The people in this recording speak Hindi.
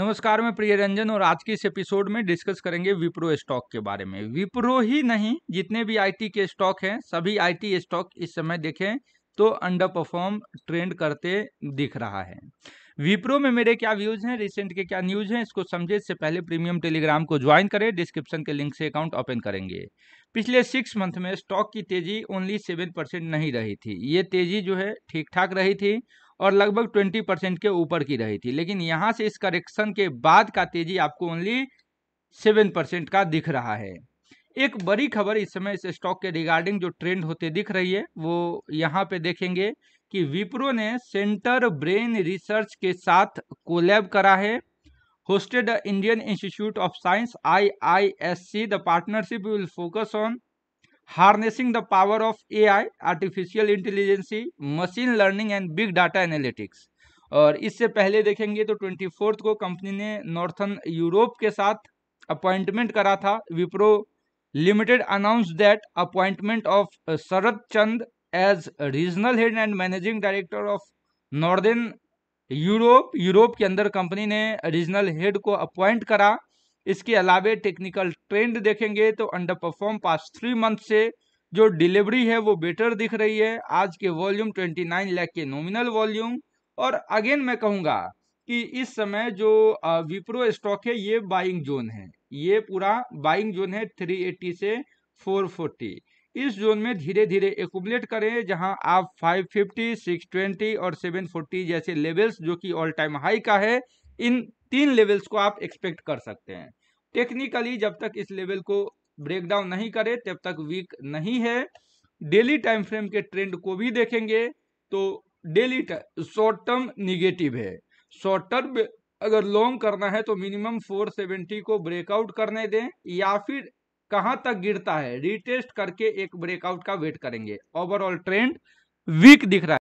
नमस्कार मैं प्रिय रंजन और आज के इस एपिसोड में डिस्कस करेंगे विप्रो स्टॉक के बारे में विप्रो ही नहीं जितने भी आईटी के स्टॉक हैं सभी आईटी स्टॉक इस समय देखें तो अंडर परफॉर्म ट्रेंड करते दिख रहा है विप्रो में मेरे क्या व्यूज हैं रिसेंट के क्या न्यूज हैं इसको समझे इससे पहले प्रीमियम टेलीग्राम को ज्वाइन करें डिस्क्रिप्शन के लिंक से अकाउंट ओपन करेंगे पिछले सिक्स मंथ में स्टॉक की तेजी ओनली सेवन परसेंट नहीं रही थी ये तेजी जो है ठीक ठाक रही थी और लगभग ट्वेंटी परसेंट के ऊपर की रही थी लेकिन यहाँ से इस करेक्शन के बाद का तेजी आपको ओनली सेवन परसेंट का दिख रहा है एक बड़ी खबर इस समय इस स्टॉक के रिगार्डिंग जो ट्रेंड होते दिख रही है वो यहाँ पे देखेंगे कि विप्रो ने सेंटर ब्रेन रिसर्च के साथ कोलैब करा है hosted Indian Institute of Science I I S C the partnership will focus on the power of A I artificial intelligence machine learning and big data analytics और इससे पहले देखेंगे तो ट्वेंटी फोर्थ को कंपनी ने नॉर्थन यूरोप के साथ अपॉइंटमेंट करा था Wipro limited announce that appointment of Sharad Chand as regional head and managing director of northern Europe Europe के अंदर कंपनी ने रीजनल हेड को अपॉइंट करा इसके अलावे टेक्निकल ट्रेंड देखेंगे तो under perform past three month से जो डिलीवरी है वो बेटर दिख रही है आज के वॉल्यूम 29 लाख के नॉमिनल वॉल्यूम और अगेन मैं कहूँगा कि इस समय जो विप्रो स्टॉक है ये बाइंग जोन है ये पूरा बाइंग जोन है एट्टी से फोर्टी इस जोन में धीरे धीरे एकुमलेट करें जहां आप 550, 620 और 740 जैसे लेवल्स जो कि ऑल टाइम हाई का है इन तीन लेवल्स को आप एक्सपेक्ट कर सकते हैं टेक्निकली जब तक इस लेवल को ब्रेक डाउन नहीं करे तब तक वीक नहीं है डेली टाइम फ्रेम के ट्रेंड को भी देखेंगे तो डेली शॉर्ट टर्म निगेटिव है शॉर्ट टर्म अगर लॉन्ग करना है तो मिनिमम 470 को ब्रेकआउट करने दें या फिर कहां तक गिरता है रिटेस्ट करके एक ब्रेकआउट का वेट करेंगे ओवरऑल ट्रेंड वीक दिख रहा है